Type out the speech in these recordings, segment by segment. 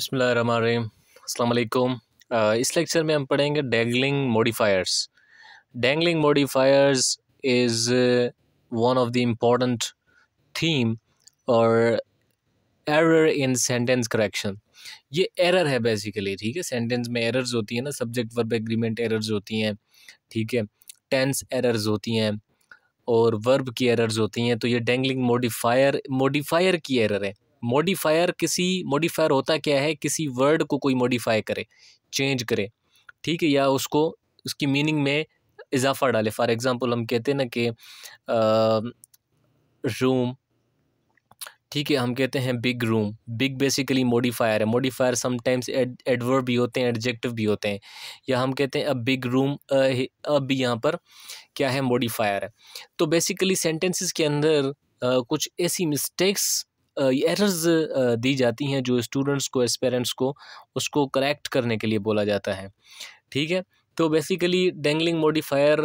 अस्सलाम अल्लाम इस लेक्चर में हम पढ़ेंगे dangling modifiers dangling modifiers is one of the important theme और एरर इन सेंटेंस करेक्शन ये एरर है बेसिकली ठीक है सेंटेंस में एरर्स होती हैं ना सब्जेक्ट वर्ब एग्रीमेंट एरर्स होती हैं ठीक है टेंस एरर्स होती हैं और वर्ब की एरर्स होती हैं तो ये डेंगलिंग मोडिफायर मोडिफायर की एरर है मॉडिफायर किसी मॉडिफायर होता क्या है किसी वर्ड को कोई मॉडिफाई करे चेंज करे ठीक है या उसको उसकी मीनिंग में इजाफा डाले फॉर एग्ज़ाम्पल हम कहते हैं ना कि रूम ठीक है हम कहते हैं big room big basically modifier है मॉडिफायर समटाइम्स एडवर्ब भी होते हैं एडजेक्टिव भी होते हैं या हम कहते हैं अ बिग रूम अब भी यहाँ पर क्या है मॉडिफायर है तो बेसिकली सेंटेंसेस के अंदर आ, कुछ ऐसी मिस्टेक्स एरर्स दी जाती हैं जो स्टूडेंट्स को एस्पेरेंट्स को उसको करेक्ट करने के लिए बोला जाता है ठीक है तो बेसिकली डेंगलिंग मोडिफायर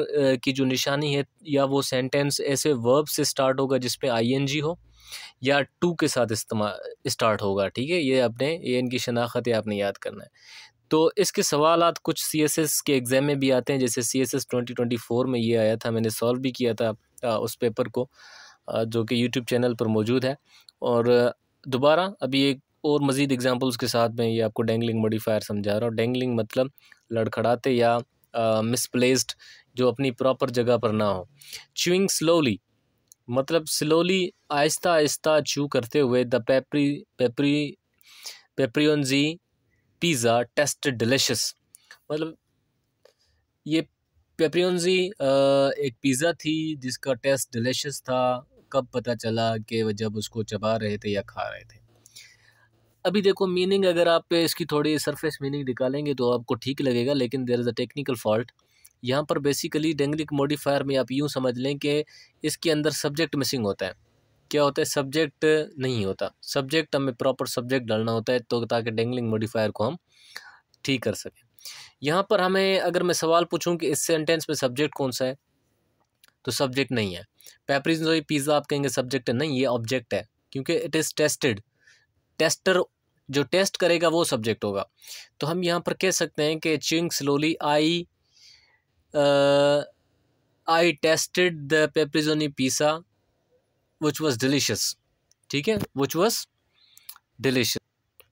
की जो निशानी है या वो सेंटेंस ऐसे वर्ब से स्टार्ट होगा जिस पे आईएनजी हो या टू के साथ इस्तेमाल स्टार्ट होगा ठीक है ये अपने ये इनकी शनाख्त है आपने याद करना है तो इसके सवाल कुछ सी एस एस के एग्ज़ाम में भी आते हैं जैसे C S S twenty twenty four में ये आया था मैंने सॉल्व भी किया था उस पेपर को जो कि यूट्यूब चैनल पर मौजूद है और दोबारा अभी एक और मज़ीद एग्ज़ाम्पल्स के साथ मैं ये आपको डेंगलिंग मॉडिफायर समझा रहा हूँ डेंगलिंग मतलब लड़खड़ाते या मिसप्लेस्ड जो अपनी प्रॉपर जगह पर ना हो च्यूइंग स्लोली मतलब स्लोली आहिस्ता आहिस्ता चू करते हुए the pepperoni pepperoni pepperoni pizza taste delicious मतलब ये पेपरियनजी एक पिज़्ज़ा थी जिसका टेस्ट डिलिशस था कब पता चला कि जब उसको चबा रहे थे या खा रहे थे अभी देखो मीनिंग अगर आप इसकी थोड़ी सरफेस मीनिंग निकालेंगे तो आपको ठीक लगेगा लेकिन there is a technical fault यहाँ पर बेसिकली डेंगलिक मॉडिफायर में आप यूँ समझ लें कि इसके अंदर सब्जेक्ट मिसिंग होता है क्या होता है सब्जेक्ट नहीं होता सब्जेक्ट हमें प्रॉपर सब्जेक्ट डालना होता है तो ताकि डेंगलिंग मॉडिफायर को हम ठीक कर सकें यहाँ पर हमें अगर मैं सवाल पूछूँ कि इस सेंटेंस में सब्जेक्ट कौन सा है तो सब्जेक्ट नहीं है पेपरिजोई पिज़्ज़ा आप कहेंगे सब्जेक्ट नहीं ये ऑब्जेक्ट है क्योंकि इट इज़ टेस्टेड टेस्टर जो टेस्ट करेगा वो सब्जेक्ट होगा तो हम यहाँ पर कह सकते हैं कि chewing slowly I I tasted the pepperoni pizza which was delicious ठीक है विच वॉज़ डिलीशियस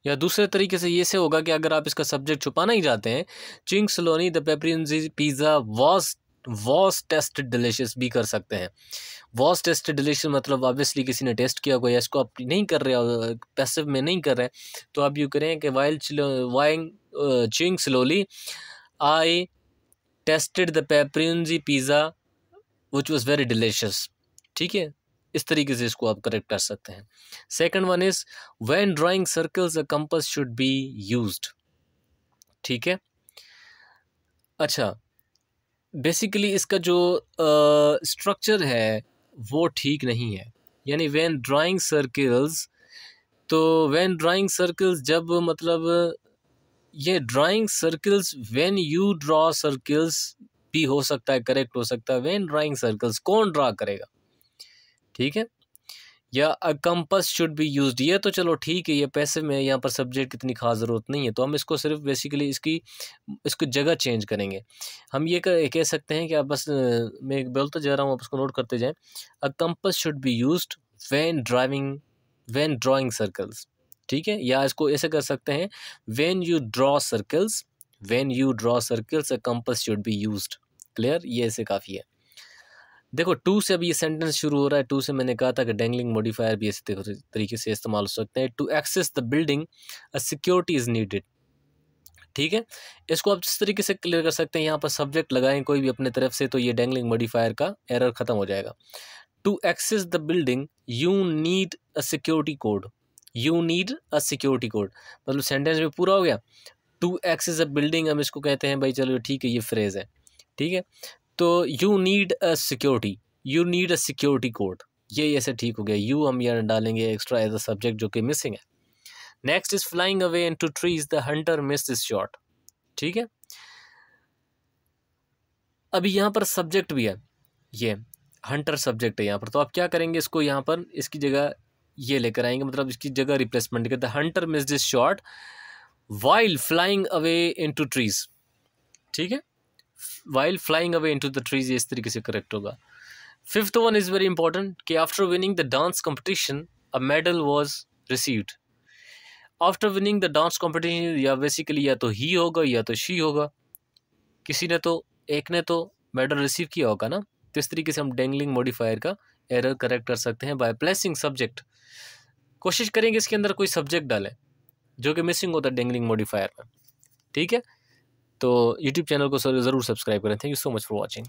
या दूसरे तरीके से ये से होगा कि अगर आप इसका सब्जेक्ट छुपाना ही चाहते हैं chewing slowly the pepperoni pizza was was taste delicious भी कर सकते हैं वॉस टेस्ट डिलीशियस मतलब ऑब्वियसली किसी ने टेस्ट किया कोई इसको आप नहीं कर रहे हो पैसिव में नहीं कर रहे तो आप यू करें कि वाइल वाइंग chewing slowly I tasted the pepperoni pizza which was very delicious ठीक है इस तरीके से इसको आप करेक्ट कर सकते हैं second one is when drawing circles a compass should be use ठीक है अच्छा बेसिकली इसका जो स्ट्रक्चर है वो ठीक नहीं है यानी वैन ड्राइंग सर्कल्स तो वैन ड्राइंग सर्कल्स जब मतलब ये drawing circles when you draw circles भी हो सकता है करेक्ट हो सकता है वैन ड्राइंग सर्कल्स कौन ड्रा करेगा ठीक है या a compass should be use ये तो चलो ठीक है ये पैसे में यहाँ पर सब्जेक्ट कितनी खास ज़रूरत नहीं है तो हम इसको सिर्फ बेसिकली इसकी इसको जगह चेंज करेंगे हम ये कह सकते हैं कि आप बस मैं बोलता जा रहा हूँ आप उसको नोट करते जाएँ a compass should be use when driving when drawing circles ठीक है या इसको ऐसे कर सकते हैं when you draw circles when you draw circles a compass should be use clear ये ऐसे काफ़ी है देखो टू से अभी ये सेंटेंस शुरू हो रहा है टू से मैंने कहा था कि डेंगलिंग मॉडिफायर भी इसी तरीके से इस्तेमाल हो सकते हैं to access the building a security is needed ठीक है इसको आप जिस तरीके से क्लियर कर सकते हैं यहाँ पर सब्जेक्ट लगाएं कोई भी अपने तरफ से तो ये डेंगलिंग मॉडिफायर का एरर ख़त्म हो जाएगा to access the building you need a security code you need a security code मतलब सेंटेंस में पूरा हो गया टू एक्सेस अ बिल्डिंग हम इसको कहते हैं भाई चलो ठीक है ये फ्रेज़ है ठीक है तो you need a security you need a security code ये ऐसे ठीक हो गया यू हम यहाँ डालेंगे एक्स्ट्रा एज अ सब्जेक्ट जो कि मिसिंग है next is flying away into trees the hunter miss his shot ठीक है अभी यहाँ पर सब्जेक्ट भी है ये हंटर सब्जेक्ट है यहाँ पर तो आप क्या करेंगे इसको यहाँ पर इसकी जगह ये लेकर आएंगे मतलब इसकी जगह replacement the hunter miss this shot while flying away into trees ठीक है while flying away into the trees इस तरीके से करेक्ट होगा fifth one is very important कि after winning the dance competition a medal was received after winning the dance competition या basically या तो ही होगा या तो शी होगा किसी ने तो एक ने तो मेडल रिसीव किया होगा ना तो इस तरीके से हम डेंगलिंग मॉडिफायर का एरर करेक्ट कर सकते हैं बाय प्लेसिंग सब्जेक्ट कोशिश करेंगे इसके अंदर कोई सब्जेक्ट डालें जो कि मिसिंग होता है डेंगलिंग मॉडिफायर में ठीक है तो यूट्यूब चैनल को ज़रूर सब्सक्राइब करें thank you so much for watching